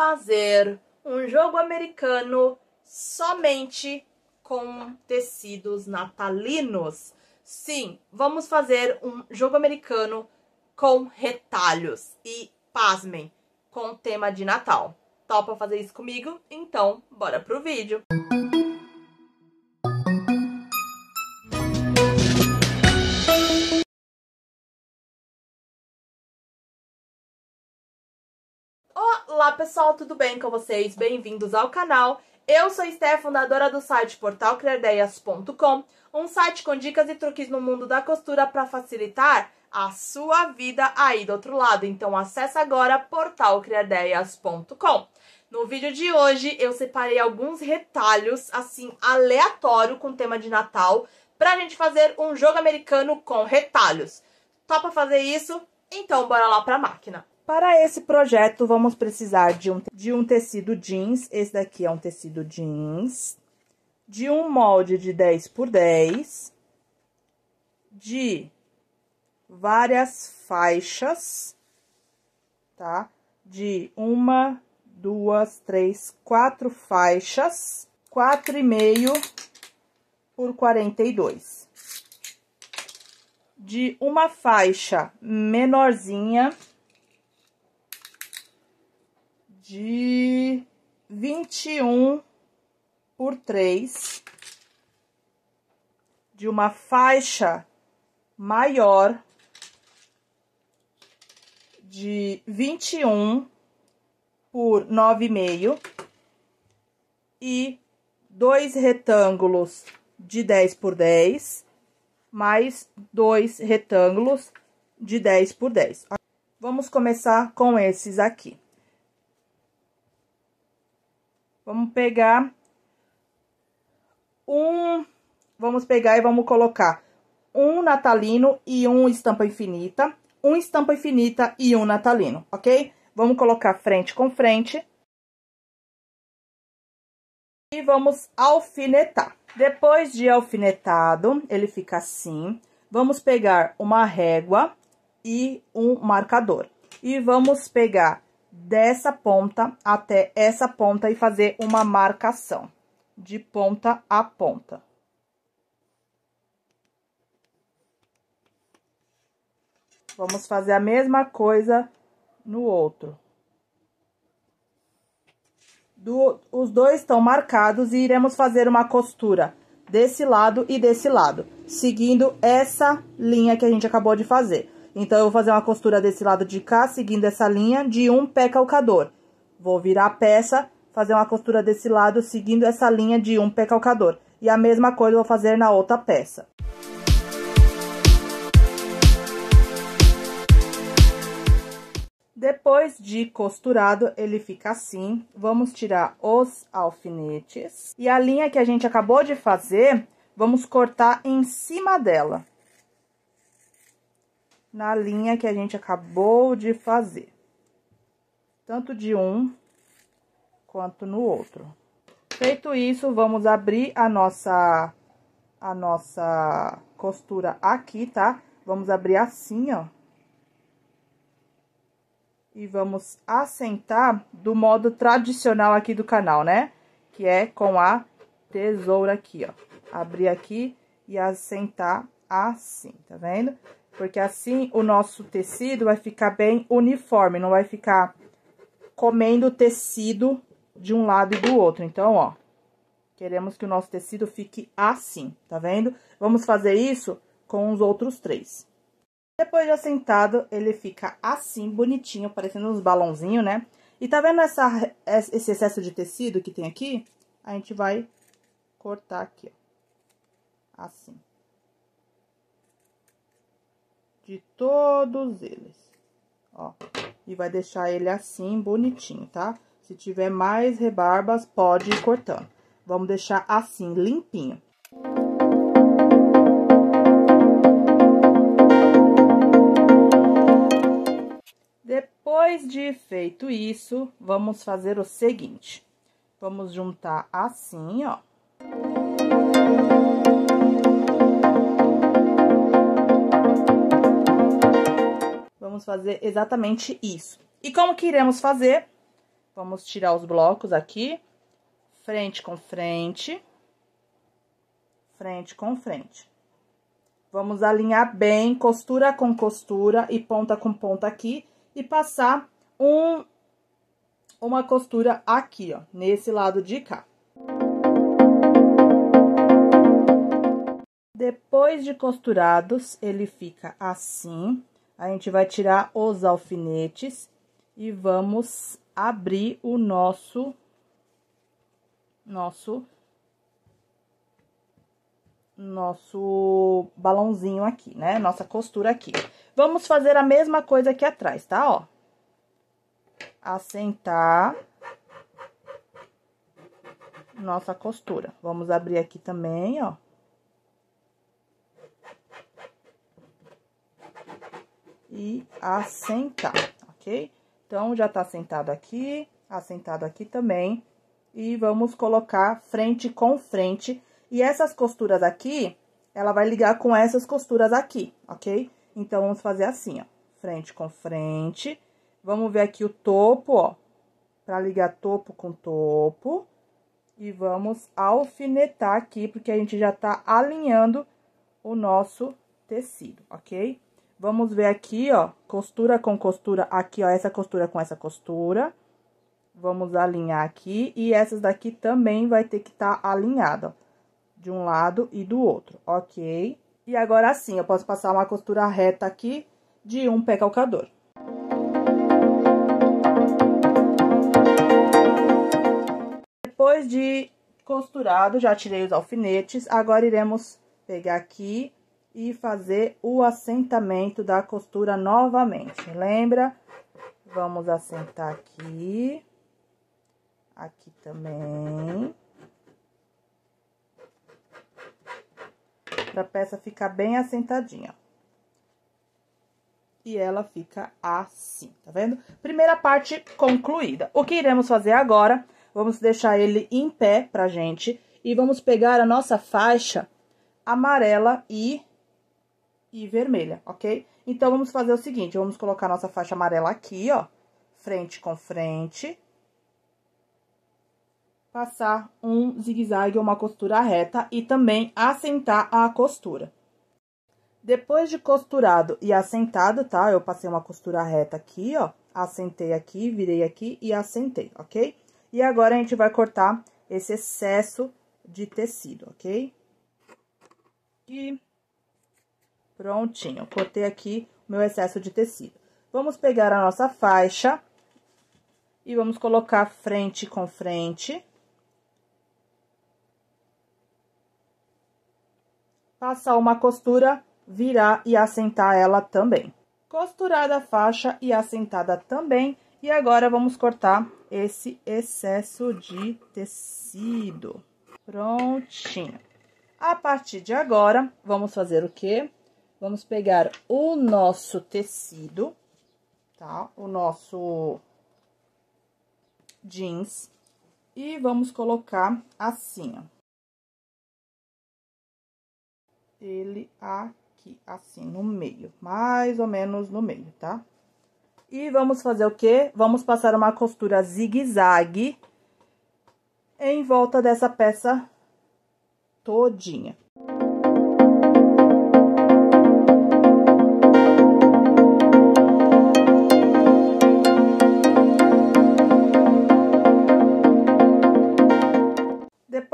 fazer um jogo americano somente com tecidos natalinos. Sim, vamos fazer um jogo americano com retalhos e, pasmem, com tema de Natal. Topa tá fazer isso comigo? Então, bora pro vídeo! Música Olá pessoal, tudo bem com vocês? Bem-vindos ao canal. Eu sou Esté, fundadora do site portalcriardeias.com, um site com dicas e truques no mundo da costura para facilitar a sua vida aí do outro lado. Então acesse agora portalcriardeias.com. No vídeo de hoje eu separei alguns retalhos assim aleatório com tema de Natal para a gente fazer um jogo americano com retalhos. Topa fazer isso? Então bora lá para a máquina. Para esse projeto, vamos precisar de um, de um tecido jeans. Esse daqui é um tecido jeans. De um molde de 10 por 10. De várias faixas, tá? De uma, duas, três, quatro faixas. Quatro e meio por 42. De uma faixa menorzinha de 21 por 3 de uma faixa maior de 21 por 9,5 e dois retângulos de 10 por 10 mais dois retângulos de 10 por 10. Vamos começar com esses aqui. Vamos pegar um, vamos pegar e vamos colocar um natalino e um estampa infinita, um estampa infinita e um natalino, ok? Vamos colocar frente com frente. E vamos alfinetar. Depois de alfinetado, ele fica assim. Vamos pegar uma régua e um marcador. E vamos pegar dessa ponta até essa ponta e fazer uma marcação de ponta a ponta. Vamos fazer a mesma coisa no outro. Do, os dois estão marcados e iremos fazer uma costura desse lado e desse lado, seguindo essa linha que a gente acabou de fazer. Então, eu vou fazer uma costura desse lado de cá, seguindo essa linha, de um pé calcador. Vou virar a peça, fazer uma costura desse lado, seguindo essa linha de um pé calcador. E a mesma coisa eu vou fazer na outra peça. Depois de costurado, ele fica assim. Vamos tirar os alfinetes. E a linha que a gente acabou de fazer, vamos cortar em cima dela na linha que a gente acabou de fazer, tanto de um quanto no outro. Feito isso, vamos abrir a nossa a nossa costura aqui, tá? Vamos abrir assim, ó. E vamos assentar do modo tradicional aqui do canal, né? Que é com a tesoura aqui, ó. Abrir aqui e assentar assim, tá vendo? Porque assim o nosso tecido vai ficar bem uniforme, não vai ficar comendo o tecido de um lado e do outro. Então, ó, queremos que o nosso tecido fique assim, tá vendo? Vamos fazer isso com os outros três. Depois de assentado, ele fica assim, bonitinho, parecendo uns balãozinhos, né? E tá vendo essa, esse excesso de tecido que tem aqui? A gente vai cortar aqui, ó. Assim de todos eles, ó. E vai deixar ele assim, bonitinho, tá? Se tiver mais rebarbas, pode ir cortando. Vamos deixar assim, limpinho. Depois de feito isso, vamos fazer o seguinte. Vamos juntar assim, ó. vamos fazer exatamente isso. E como que iremos fazer? Vamos tirar os blocos aqui, frente com frente, frente com frente. Vamos alinhar bem, costura com costura e ponta com ponta aqui, e passar um, uma costura aqui, ó, nesse lado de cá. Depois de costurados, ele fica assim. A gente vai tirar os alfinetes e vamos abrir o nosso nosso nosso balãozinho aqui, né? Nossa costura aqui. Vamos fazer a mesma coisa aqui atrás, tá? Ó. Assentar nossa costura. Vamos abrir aqui também, ó. e assentar, ok? Então, já tá sentado aqui, assentado aqui também. E vamos colocar frente com frente. E essas costuras aqui, ela vai ligar com essas costuras aqui, ok? Então, vamos fazer assim, ó. Frente com frente. Vamos ver aqui o topo, ó. Pra ligar topo com topo. E vamos alfinetar aqui, porque a gente já tá alinhando o nosso tecido, ok? Vamos ver aqui, ó, costura com costura, aqui, ó, essa costura com essa costura. Vamos alinhar aqui, e essas daqui também vai ter que estar tá alinhada, ó, de um lado e do outro, ok? E agora sim, eu posso passar uma costura reta aqui de um pé calcador. Depois de costurado, já tirei os alfinetes, agora iremos pegar aqui e fazer o assentamento da costura novamente. Lembra? Vamos assentar aqui. Aqui também. Pra peça ficar bem assentadinha. E ela fica assim, tá vendo? Primeira parte concluída. O que iremos fazer agora? Vamos deixar ele em pé pra gente. E vamos pegar a nossa faixa amarela e e vermelha, ok? Então, vamos fazer o seguinte, vamos colocar nossa faixa amarela aqui, ó, frente com frente. Passar um zigue-zague ou uma costura reta e também assentar a costura. Depois de costurado e assentado, tá? Eu passei uma costura reta aqui, ó, assentei aqui, virei aqui e assentei, ok? E agora, a gente vai cortar esse excesso de tecido, ok? E Prontinho, cortei aqui o meu excesso de tecido. Vamos pegar a nossa faixa e vamos colocar frente com frente. Passar uma costura, virar e assentar ela também. Costurada a faixa e assentada também. E agora, vamos cortar esse excesso de tecido. Prontinho. A partir de agora, vamos fazer o quê? Vamos pegar o nosso tecido, tá? O nosso jeans. E vamos colocar assim, ó. Ele aqui, assim, no meio. Mais ou menos no meio, tá? E vamos fazer o quê? Vamos passar uma costura zigue-zague em volta dessa peça todinha.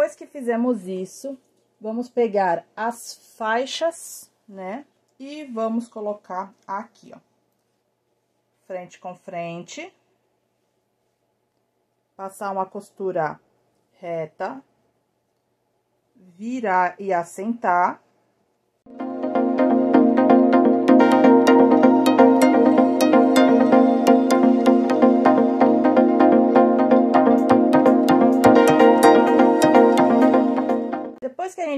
Depois que fizemos isso, vamos pegar as faixas, né? E vamos colocar aqui, ó. Frente com frente. Passar uma costura reta. Virar e assentar.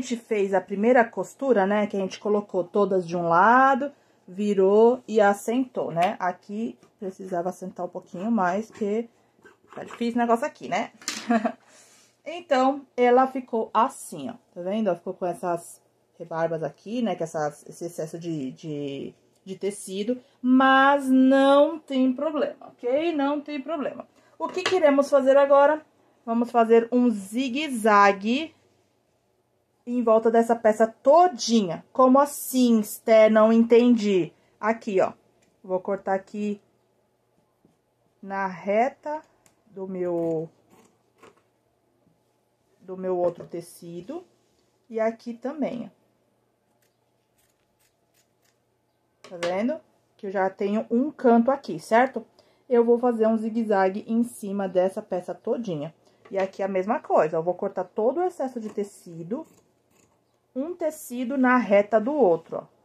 gente fez a primeira costura, né, que a gente colocou todas de um lado, virou e assentou, né? Aqui precisava assentar um pouquinho mais, porque tá difícil o negócio aqui, né? então, ela ficou assim, ó, tá vendo? Ela ficou com essas rebarbas aqui, né, que essas, esse excesso de, de, de tecido, mas não tem problema, ok? Não tem problema. O que queremos fazer agora? Vamos fazer um zigue-zague em volta dessa peça todinha. Como assim, Sté? Não entendi. Aqui, ó. Vou cortar aqui na reta do meu do meu outro tecido e aqui também. Tá vendo? Que eu já tenho um canto aqui, certo? Eu vou fazer um zigue-zague em cima dessa peça todinha. E aqui é a mesma coisa, eu vou cortar todo o excesso de tecido um tecido na reta do outro, ó.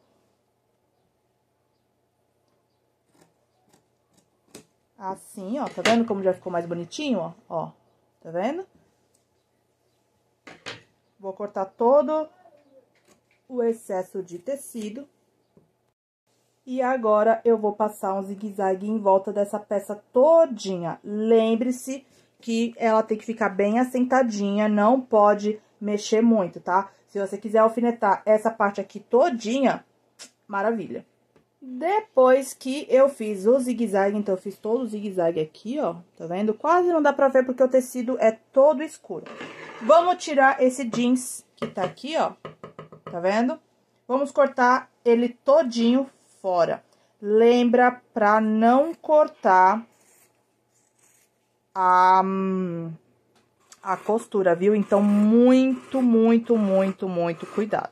Assim, ó, tá vendo como já ficou mais bonitinho, ó? Ó, tá vendo? Vou cortar todo o excesso de tecido. E agora, eu vou passar um zigue-zague em volta dessa peça todinha. Lembre-se que ela tem que ficar bem assentadinha, não pode mexer muito, tá? Se você quiser alfinetar essa parte aqui todinha, maravilha. Depois que eu fiz o zigue-zague, então eu fiz todo o zigue-zague aqui, ó, tá vendo? Quase não dá pra ver porque o tecido é todo escuro. Vamos tirar esse jeans que tá aqui, ó, tá vendo? Vamos cortar ele todinho fora. Lembra pra não cortar a, hum, a costura, viu? Então, muito, muito, muito, muito cuidado.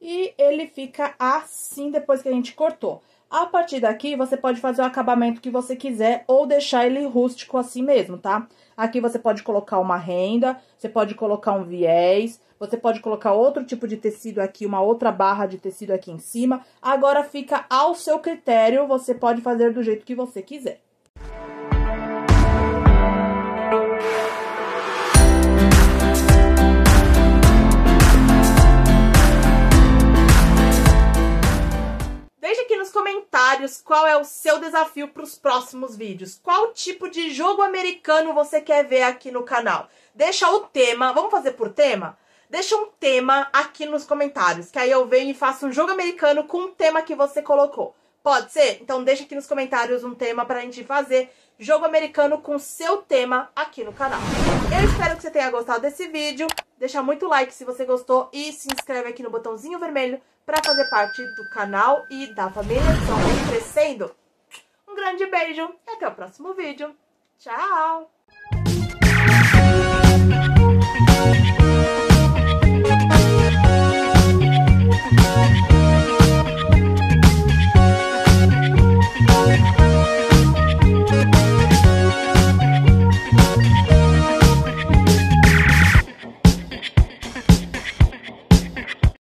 E ele fica assim depois que a gente cortou. A partir daqui, você pode fazer o acabamento que você quiser ou deixar ele rústico assim mesmo, tá? Aqui você pode colocar uma renda, você pode colocar um viés, você pode colocar outro tipo de tecido aqui, uma outra barra de tecido aqui em cima. Agora fica ao seu critério, você pode fazer do jeito que você quiser. comentários qual é o seu desafio para os próximos vídeos. Qual tipo de jogo americano você quer ver aqui no canal? Deixa o tema, vamos fazer por tema? Deixa um tema aqui nos comentários, que aí eu venho e faço um jogo americano com o tema que você colocou. Pode ser? Então deixa aqui nos comentários um tema pra gente fazer jogo americano com seu tema aqui no canal. Eu espero que você tenha gostado desse vídeo. Deixa muito like se você gostou e se inscreve aqui no botãozinho vermelho para fazer parte do canal e da família Só Crescendo. Um grande beijo e até o próximo vídeo. Tchau!